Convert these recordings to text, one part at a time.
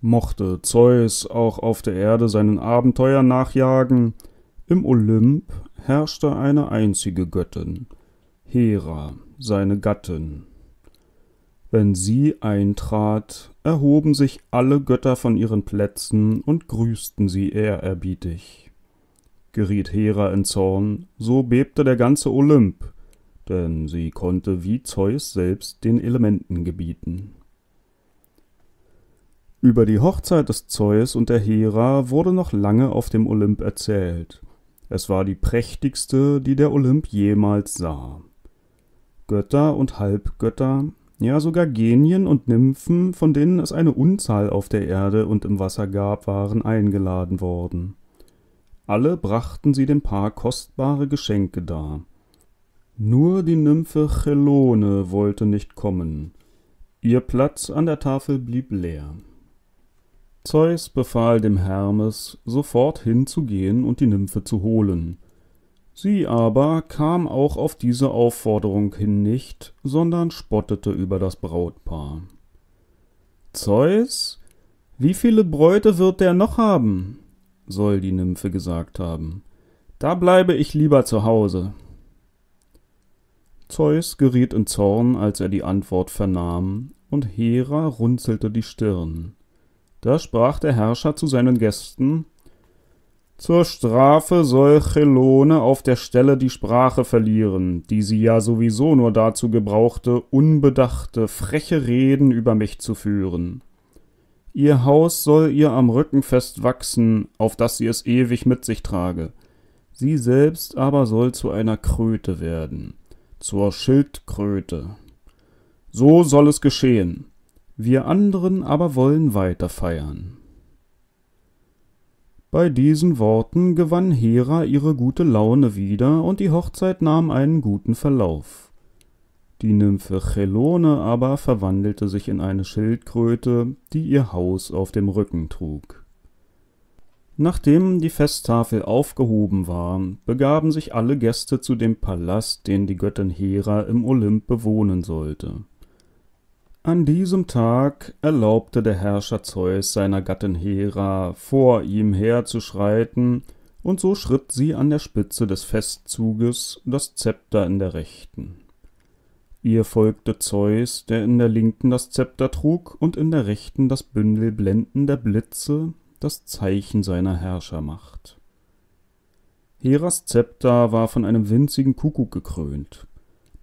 mochte Zeus auch auf der Erde seinen Abenteuern nachjagen, im Olymp herrschte eine einzige Göttin, Hera, seine Gattin. Wenn sie eintrat, erhoben sich alle Götter von ihren Plätzen und grüßten sie ehrerbietig. Geriet Hera in Zorn, so bebte der ganze Olymp, denn sie konnte wie Zeus selbst den Elementen gebieten. Über die Hochzeit des Zeus und der Hera wurde noch lange auf dem Olymp erzählt. Es war die prächtigste, die der Olymp jemals sah. Götter und Halbgötter, ja sogar Genien und Nymphen, von denen es eine Unzahl auf der Erde und im Wasser gab, waren eingeladen worden. Alle brachten sie dem Paar kostbare Geschenke dar. Nur die Nymphe Chelone wollte nicht kommen. Ihr Platz an der Tafel blieb leer. Zeus befahl dem Hermes, sofort hinzugehen und die Nymphe zu holen. Sie aber kam auch auf diese Aufforderung hin nicht, sondern spottete über das Brautpaar. Zeus, wie viele Bräute wird der noch haben? soll die Nymphe gesagt haben. Da bleibe ich lieber zu Hause. Zeus geriet in Zorn, als er die Antwort vernahm, und Hera runzelte die Stirn. Da sprach der Herrscher zu seinen Gästen Zur Strafe soll Chelone auf der Stelle die Sprache verlieren, die sie ja sowieso nur dazu gebrauchte, unbedachte, freche Reden über mich zu führen. Ihr Haus soll ihr am Rücken fest wachsen, auf dass sie es ewig mit sich trage. Sie selbst aber soll zu einer Kröte werden, zur Schildkröte. So soll es geschehen wir anderen aber wollen weiter feiern. Bei diesen Worten gewann Hera ihre gute Laune wieder, und die Hochzeit nahm einen guten Verlauf. Die Nymphe Chelone aber verwandelte sich in eine Schildkröte, die ihr Haus auf dem Rücken trug. Nachdem die Festtafel aufgehoben war, begaben sich alle Gäste zu dem Palast, den die Göttin Hera im Olymp bewohnen sollte. An diesem Tag erlaubte der Herrscher Zeus seiner Gattin Hera, vor ihm herzuschreiten, und so schritt sie an der Spitze des Festzuges, das Zepter in der rechten. Ihr folgte Zeus, der in der linken das Zepter trug und in der rechten das Bündel blendender Blitze, das Zeichen seiner Herrschermacht. Heras Zepter war von einem winzigen Kuckuck gekrönt.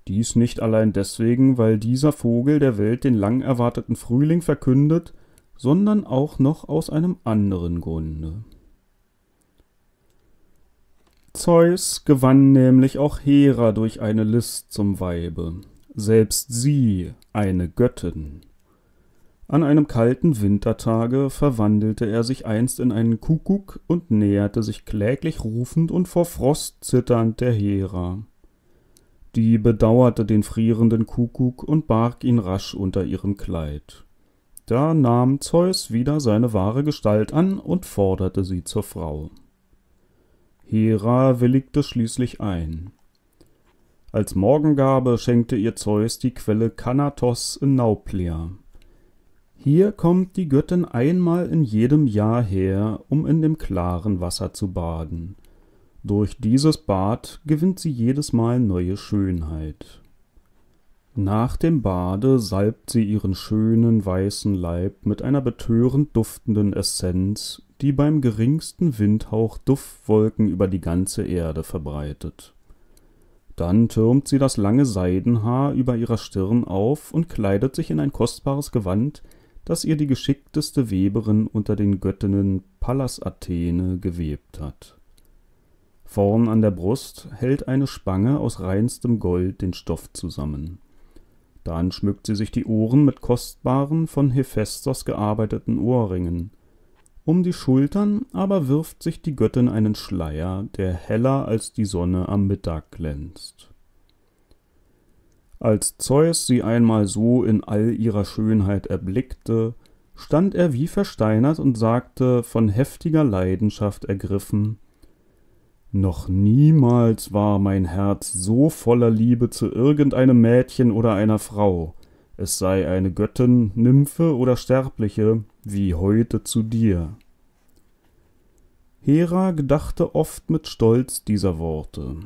Dies nicht allein deswegen, weil dieser Vogel der Welt den lang erwarteten Frühling verkündet, sondern auch noch aus einem anderen Grunde. Zeus gewann nämlich auch Hera durch eine List zum Weibe, selbst sie eine Göttin. An einem kalten Wintertage verwandelte er sich einst in einen Kuckuck und näherte sich kläglich rufend und vor Frost zitternd der Hera. Die bedauerte den frierenden Kuckuck und barg ihn rasch unter ihrem Kleid. Da nahm Zeus wieder seine wahre Gestalt an und forderte sie zur Frau. Hera willigte schließlich ein. Als Morgengabe schenkte ihr Zeus die Quelle Kanatos in Nauplia. Hier kommt die Göttin einmal in jedem Jahr her, um in dem klaren Wasser zu baden. Durch dieses Bad gewinnt sie jedes Mal neue Schönheit. Nach dem Bade salbt sie ihren schönen weißen Leib mit einer betörend duftenden Essenz, die beim geringsten Windhauch Duftwolken über die ganze Erde verbreitet. Dann türmt sie das lange Seidenhaar über ihrer Stirn auf und kleidet sich in ein kostbares Gewand, das ihr die geschickteste Weberin unter den Göttinnen Pallas Athene gewebt hat. Vorn an der Brust hält eine Spange aus reinstem Gold den Stoff zusammen. Dann schmückt sie sich die Ohren mit kostbaren, von Hephaestos gearbeiteten Ohrringen. Um die Schultern aber wirft sich die Göttin einen Schleier, der heller als die Sonne am Mittag glänzt. Als Zeus sie einmal so in all ihrer Schönheit erblickte, stand er wie versteinert und sagte, von heftiger Leidenschaft ergriffen noch niemals war mein Herz so voller Liebe zu irgendeinem Mädchen oder einer Frau, es sei eine Göttin, Nymphe oder Sterbliche, wie heute zu dir. Hera gedachte oft mit Stolz dieser Worte.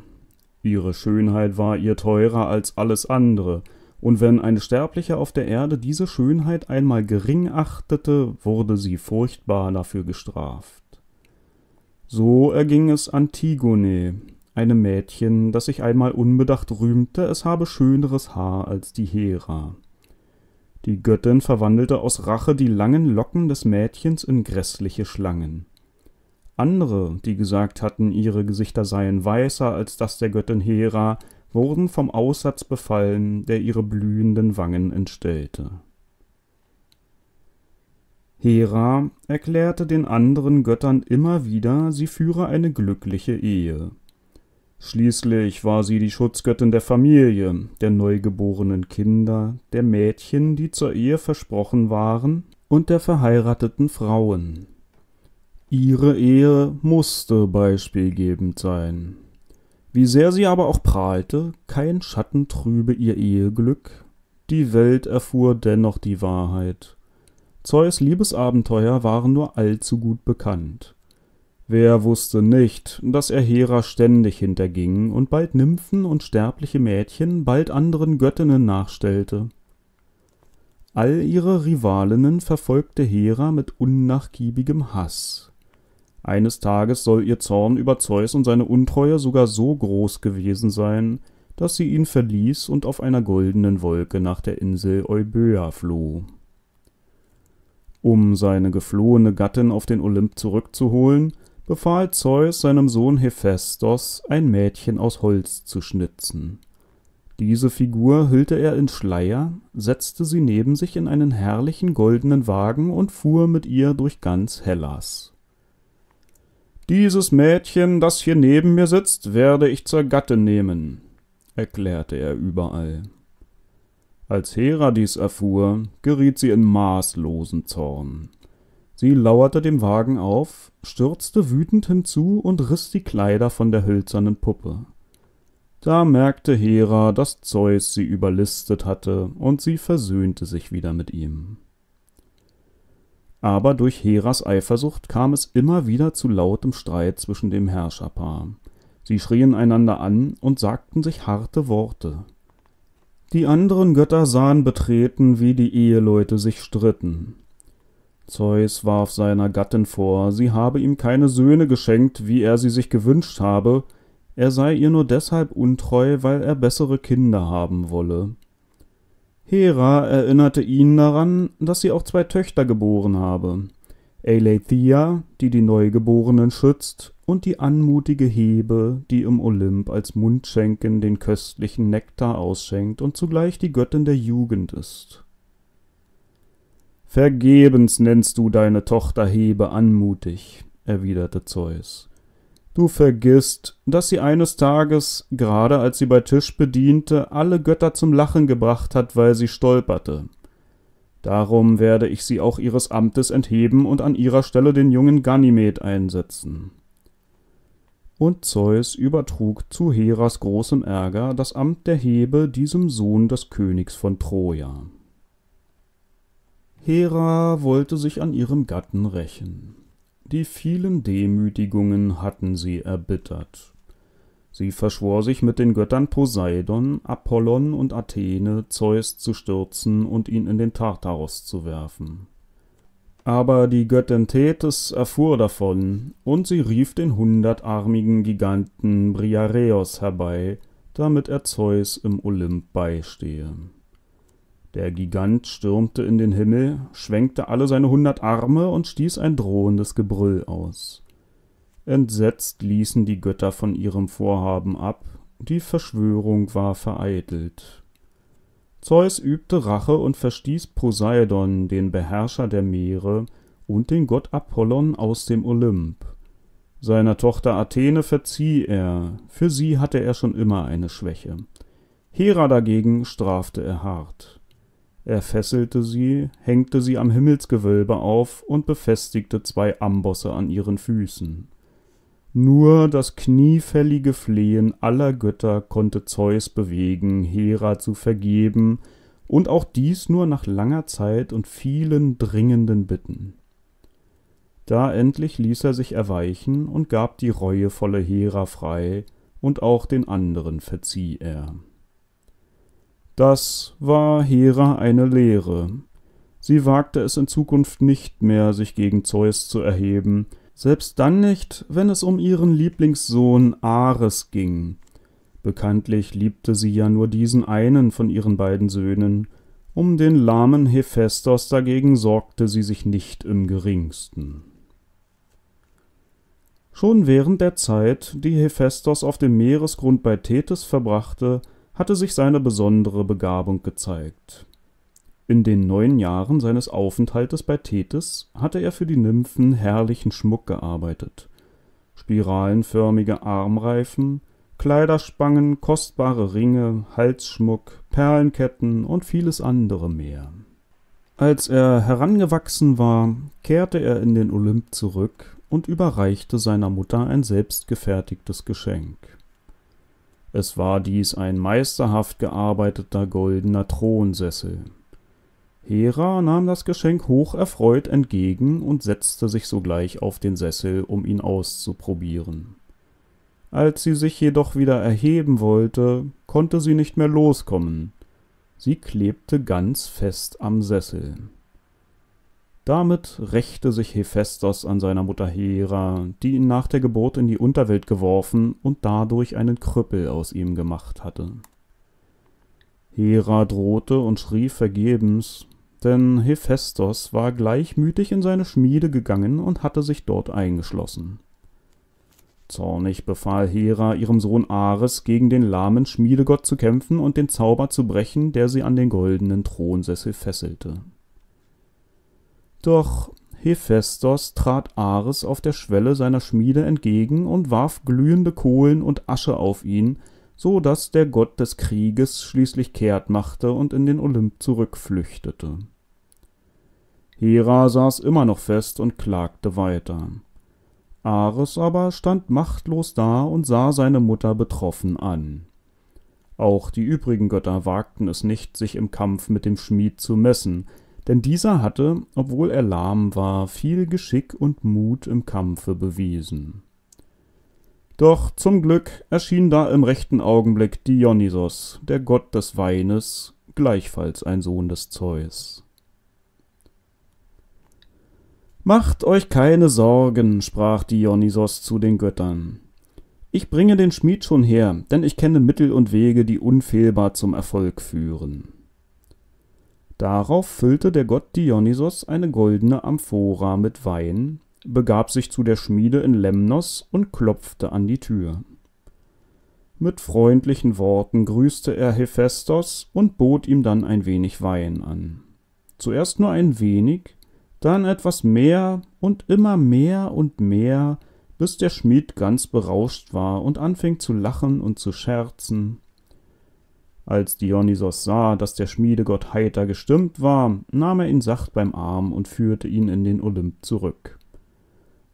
Ihre Schönheit war ihr teurer als alles andere, und wenn eine Sterbliche auf der Erde diese Schönheit einmal gering achtete, wurde sie furchtbar dafür gestraft. So erging es Antigone, einem Mädchen, das sich einmal unbedacht rühmte, es habe schöneres Haar als die Hera. Die Göttin verwandelte aus Rache die langen Locken des Mädchens in grässliche Schlangen. Andere, die gesagt hatten, ihre Gesichter seien weißer als das der Göttin Hera, wurden vom Aussatz befallen, der ihre blühenden Wangen entstellte Hera erklärte den anderen Göttern immer wieder, sie führe eine glückliche Ehe. Schließlich war sie die Schutzgöttin der Familie, der neugeborenen Kinder, der Mädchen, die zur Ehe versprochen waren, und der verheirateten Frauen. Ihre Ehe musste beispielgebend sein. Wie sehr sie aber auch prahlte, kein Schatten trübe ihr Eheglück, die Welt erfuhr dennoch die Wahrheit, Zeus Liebesabenteuer waren nur allzu gut bekannt. Wer wusste nicht, dass er Hera ständig hinterging und bald Nymphen und sterbliche Mädchen, bald anderen Göttinnen nachstellte. All ihre Rivalinnen verfolgte Hera mit unnachgiebigem Hass. Eines Tages soll ihr Zorn über Zeus und seine Untreue sogar so groß gewesen sein, dass sie ihn verließ und auf einer goldenen Wolke nach der Insel Euböa floh um seine geflohene Gattin auf den Olymp zurückzuholen, befahl Zeus seinem Sohn Hephaistos, ein Mädchen aus Holz zu schnitzen. Diese Figur hüllte er in Schleier, setzte sie neben sich in einen herrlichen goldenen Wagen und fuhr mit ihr durch ganz Hellas. Dieses Mädchen, das hier neben mir sitzt, werde ich zur Gattin nehmen, erklärte er überall. Als Hera dies erfuhr, geriet sie in maßlosen Zorn. Sie lauerte dem Wagen auf, stürzte wütend hinzu und riß die Kleider von der hölzernen Puppe. Da merkte Hera, dass Zeus sie überlistet hatte, und sie versöhnte sich wieder mit ihm. Aber durch Heras Eifersucht kam es immer wieder zu lautem Streit zwischen dem Herrscherpaar. Sie schrien einander an und sagten sich harte Worte. Die anderen Götter sahen betreten, wie die Eheleute sich stritten. Zeus warf seiner Gattin vor, sie habe ihm keine Söhne geschenkt, wie er sie sich gewünscht habe, er sei ihr nur deshalb untreu, weil er bessere Kinder haben wolle. Hera erinnerte ihn daran, dass sie auch zwei Töchter geboren habe. Eileithyia, die die Neugeborenen schützt, und die anmutige Hebe, die im Olymp als Mundschenken den köstlichen Nektar ausschenkt und zugleich die Göttin der Jugend ist. Vergebens nennst du deine Tochter Hebe anmutig, erwiderte Zeus. Du vergisst, dass sie eines Tages, gerade als sie bei Tisch bediente, alle Götter zum Lachen gebracht hat, weil sie stolperte. Darum werde ich sie auch ihres Amtes entheben und an ihrer Stelle den jungen Ganymed einsetzen. Und Zeus übertrug zu Heras großem Ärger das Amt der Hebe diesem Sohn des Königs von Troja. Hera wollte sich an ihrem Gatten rächen. Die vielen Demütigungen hatten sie erbittert. Sie verschwor sich mit den Göttern Poseidon, Apollon und Athene, Zeus zu stürzen und ihn in den Tartarus zu werfen. Aber die Göttin Thetis erfuhr davon, und sie rief den hundertarmigen Giganten Briareos herbei, damit er Zeus im Olymp beistehe. Der Gigant stürmte in den Himmel, schwenkte alle seine hundert Arme und stieß ein drohendes Gebrüll aus. Entsetzt ließen die Götter von ihrem Vorhaben ab, die Verschwörung war vereitelt. Zeus übte Rache und verstieß Poseidon, den Beherrscher der Meere, und den Gott Apollon aus dem Olymp. Seiner Tochter Athene verzieh er, für sie hatte er schon immer eine Schwäche. Hera dagegen strafte er hart. Er fesselte sie, hängte sie am Himmelsgewölbe auf und befestigte zwei Ambosse an ihren Füßen. Nur das kniefällige Flehen aller Götter konnte Zeus bewegen, Hera zu vergeben, und auch dies nur nach langer Zeit und vielen dringenden Bitten. Da endlich ließ er sich erweichen und gab die reuevolle Hera frei, und auch den anderen verzieh er. Das war Hera eine Lehre. Sie wagte es in Zukunft nicht mehr, sich gegen Zeus zu erheben, selbst dann nicht, wenn es um ihren Lieblingssohn Ares ging. Bekanntlich liebte sie ja nur diesen einen von ihren beiden Söhnen, um den lahmen Hephaistos dagegen sorgte sie sich nicht im geringsten. Schon während der Zeit, die Hephaistos auf dem Meeresgrund bei Tethys verbrachte, hatte sich seine besondere Begabung gezeigt. In den neun Jahren seines Aufenthaltes bei Thetis hatte er für die Nymphen herrlichen Schmuck gearbeitet. Spiralenförmige Armreifen, Kleiderspangen, kostbare Ringe, Halsschmuck, Perlenketten und vieles andere mehr. Als er herangewachsen war, kehrte er in den Olymp zurück und überreichte seiner Mutter ein selbstgefertigtes Geschenk. Es war dies ein meisterhaft gearbeiteter goldener Thronsessel. Hera nahm das Geschenk hocherfreut entgegen und setzte sich sogleich auf den Sessel, um ihn auszuprobieren. Als sie sich jedoch wieder erheben wollte, konnte sie nicht mehr loskommen. Sie klebte ganz fest am Sessel. Damit rächte sich Hephaestos an seiner Mutter Hera, die ihn nach der Geburt in die Unterwelt geworfen und dadurch einen Krüppel aus ihm gemacht hatte. Hera drohte und schrie vergebens, denn Hephaistos war gleichmütig in seine Schmiede gegangen und hatte sich dort eingeschlossen. Zornig befahl Hera ihrem Sohn Ares, gegen den lahmen Schmiedegott zu kämpfen und den Zauber zu brechen, der sie an den goldenen Thronsessel fesselte. Doch Hephaistos trat Ares auf der Schwelle seiner Schmiede entgegen und warf glühende Kohlen und Asche auf ihn, so dass der Gott des Krieges schließlich kehrt machte und in den Olymp zurückflüchtete. Hera saß immer noch fest und klagte weiter. Ares aber stand machtlos da und sah seine Mutter betroffen an. Auch die übrigen Götter wagten es nicht, sich im Kampf mit dem Schmied zu messen, denn dieser hatte, obwohl er lahm war, viel Geschick und Mut im Kampfe bewiesen. Doch zum Glück erschien da im rechten Augenblick Dionysos, der Gott des Weines, gleichfalls ein Sohn des Zeus. Macht euch keine Sorgen, sprach Dionysos zu den Göttern. Ich bringe den Schmied schon her, denn ich kenne Mittel und Wege, die unfehlbar zum Erfolg führen. Darauf füllte der Gott Dionysos eine goldene Amphora mit Wein, begab sich zu der Schmiede in Lemnos und klopfte an die Tür. Mit freundlichen Worten grüßte er Hephaestos und bot ihm dann ein wenig Wein an. Zuerst nur ein wenig, dann etwas mehr und immer mehr und mehr, bis der Schmied ganz berauscht war und anfing zu lachen und zu scherzen. Als Dionysos sah, dass der Schmiedegott heiter gestimmt war, nahm er ihn sacht beim Arm und führte ihn in den Olymp zurück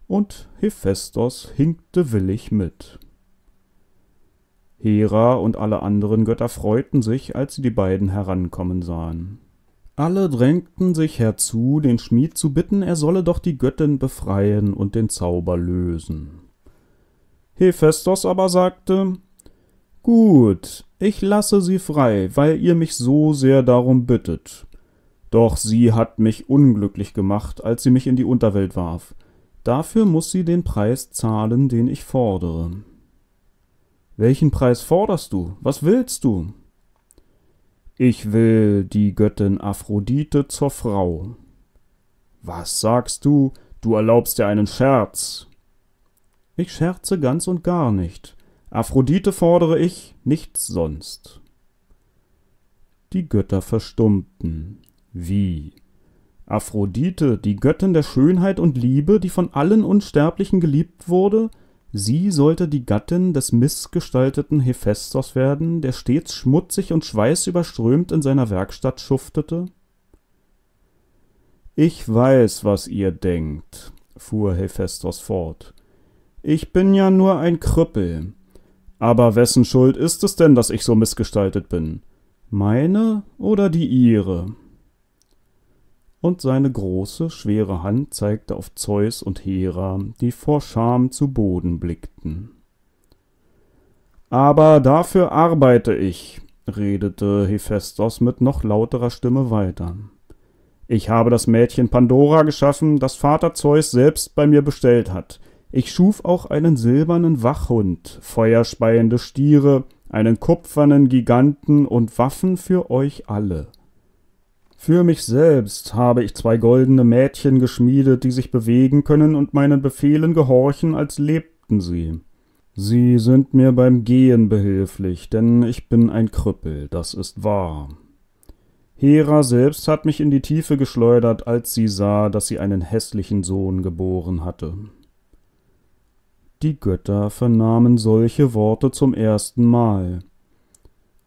und Hephaistos hinkte willig mit. Hera und alle anderen Götter freuten sich, als sie die beiden herankommen sahen. Alle drängten sich herzu, den Schmied zu bitten, er solle doch die Göttin befreien und den Zauber lösen. Hephaistos aber sagte, Gut, ich lasse sie frei, weil ihr mich so sehr darum bittet. Doch sie hat mich unglücklich gemacht, als sie mich in die Unterwelt warf. Dafür muss sie den Preis zahlen, den ich fordere. Welchen Preis forderst du? Was willst du? Ich will die Göttin Aphrodite zur Frau. Was sagst du? Du erlaubst dir einen Scherz. Ich scherze ganz und gar nicht. Aphrodite fordere ich, nichts sonst. Die Götter verstummten. Wie? Aphrodite, die Göttin der Schönheit und Liebe, die von allen Unsterblichen geliebt wurde, sie sollte die Gattin des missgestalteten Hephaistos werden, der stets schmutzig und schweißüberströmt in seiner Werkstatt schuftete? Ich weiß, was ihr denkt, fuhr Hephaistos fort. Ich bin ja nur ein Krüppel. Aber wessen Schuld ist es denn, dass ich so missgestaltet bin? Meine oder die ihre? und seine große, schwere Hand zeigte auf Zeus und Hera, die vor Scham zu Boden blickten. Aber dafür arbeite ich, redete Hephaistos mit noch lauterer Stimme weiter. Ich habe das Mädchen Pandora geschaffen, das Vater Zeus selbst bei mir bestellt hat. Ich schuf auch einen silbernen Wachhund, feuerspeiende Stiere, einen kupfernen Giganten und Waffen für euch alle. Für mich selbst habe ich zwei goldene Mädchen geschmiedet, die sich bewegen können und meinen Befehlen gehorchen, als lebten sie. Sie sind mir beim Gehen behilflich, denn ich bin ein Krüppel, das ist wahr. Hera selbst hat mich in die Tiefe geschleudert, als sie sah, dass sie einen hässlichen Sohn geboren hatte. Die Götter vernahmen solche Worte zum ersten Mal.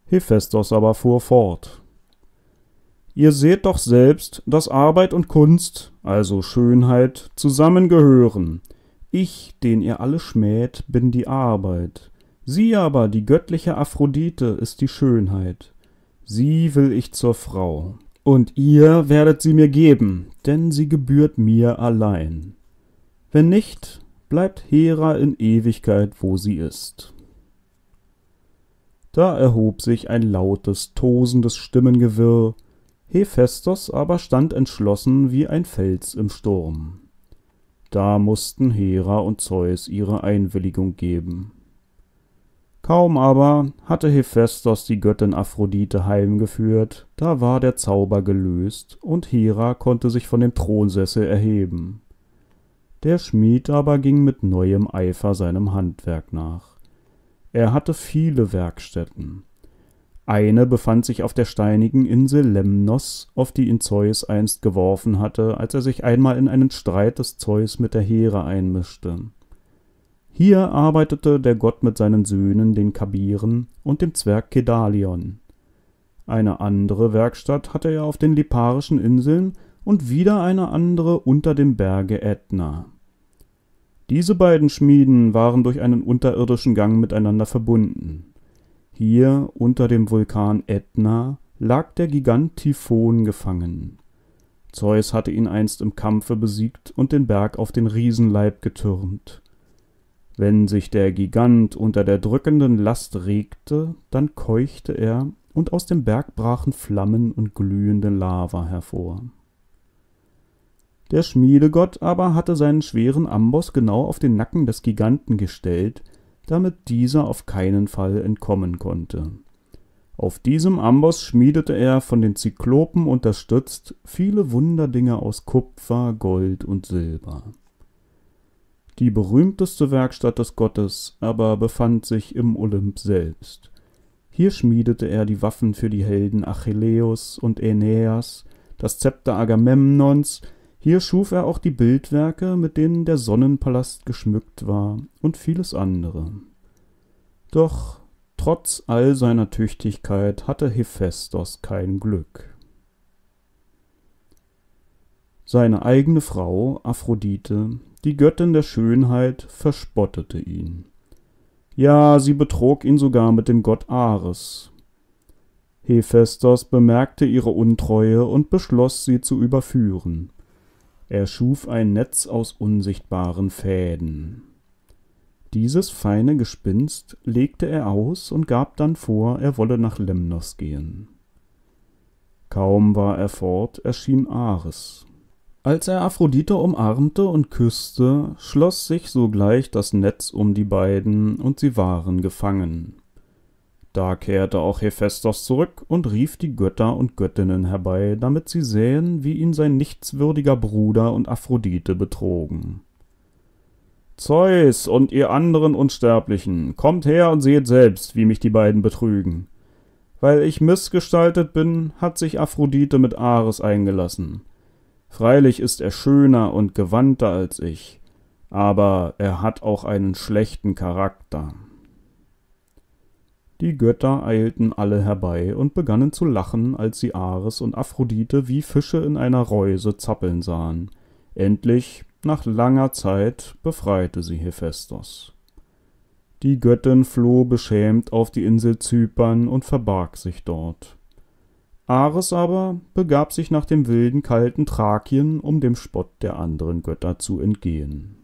Hephaestos aber fuhr fort. Ihr seht doch selbst, dass Arbeit und Kunst, also Schönheit, zusammengehören. Ich, den ihr alle schmäht, bin die Arbeit. Sie aber, die göttliche Aphrodite, ist die Schönheit. Sie will ich zur Frau. Und ihr werdet sie mir geben, denn sie gebührt mir allein. Wenn nicht, bleibt Hera in Ewigkeit, wo sie ist. Da erhob sich ein lautes, tosendes Stimmengewirr, Hephästos aber stand entschlossen wie ein Fels im Sturm. Da mussten Hera und Zeus ihre Einwilligung geben. Kaum aber hatte Hephaistos die Göttin Aphrodite heimgeführt, da war der Zauber gelöst und Hera konnte sich von dem Thronsessel erheben. Der Schmied aber ging mit neuem Eifer seinem Handwerk nach. Er hatte viele Werkstätten. Eine befand sich auf der steinigen Insel Lemnos, auf die ihn Zeus einst geworfen hatte, als er sich einmal in einen Streit des Zeus mit der Here einmischte. Hier arbeitete der Gott mit seinen Söhnen, den Kabiren und dem Zwerg Kedalion. Eine andere Werkstatt hatte er auf den Liparischen Inseln und wieder eine andere unter dem Berge Ätna. Diese beiden Schmieden waren durch einen unterirdischen Gang miteinander verbunden. Hier unter dem Vulkan Ätna lag der Gigant Typhon gefangen. Zeus hatte ihn einst im Kampfe besiegt und den Berg auf den Riesenleib getürmt. Wenn sich der Gigant unter der drückenden Last regte, dann keuchte er, und aus dem Berg brachen Flammen und glühende Lava hervor. Der Schmiedegott aber hatte seinen schweren Amboss genau auf den Nacken des Giganten gestellt, damit dieser auf keinen Fall entkommen konnte. Auf diesem Amboss schmiedete er, von den Zyklopen unterstützt, viele Wunderdinge aus Kupfer, Gold und Silber. Die berühmteste Werkstatt des Gottes aber befand sich im Olymp selbst. Hier schmiedete er die Waffen für die Helden Achilleus und Aeneas, das Zepter Agamemnons, hier schuf er auch die Bildwerke, mit denen der Sonnenpalast geschmückt war, und vieles andere. Doch trotz all seiner Tüchtigkeit hatte Hephaestos kein Glück. Seine eigene Frau, Aphrodite, die Göttin der Schönheit, verspottete ihn. Ja, sie betrog ihn sogar mit dem Gott Ares. Hephaestos bemerkte ihre Untreue und beschloss, sie zu überführen er schuf ein Netz aus unsichtbaren Fäden. Dieses feine Gespinst legte er aus und gab dann vor, er wolle nach Lemnos gehen. Kaum war er fort, erschien Ares. Als er Aphrodite umarmte und küßte, schloss sich sogleich das Netz um die beiden, und sie waren gefangen. Da kehrte auch Hephaistos zurück und rief die Götter und Göttinnen herbei, damit sie sähen, wie ihn sein nichtswürdiger Bruder und Aphrodite betrogen. Zeus und ihr anderen Unsterblichen, kommt her und seht selbst, wie mich die beiden betrügen. Weil ich missgestaltet bin, hat sich Aphrodite mit Ares eingelassen. Freilich ist er schöner und gewandter als ich, aber er hat auch einen schlechten Charakter. Die Götter eilten alle herbei und begannen zu lachen, als sie Ares und Aphrodite wie Fische in einer Reuse zappeln sahen. Endlich, nach langer Zeit, befreite sie Hephaistos. Die Göttin floh beschämt auf die Insel Zypern und verbarg sich dort. Ares aber begab sich nach dem wilden, kalten Thrakien, um dem Spott der anderen Götter zu entgehen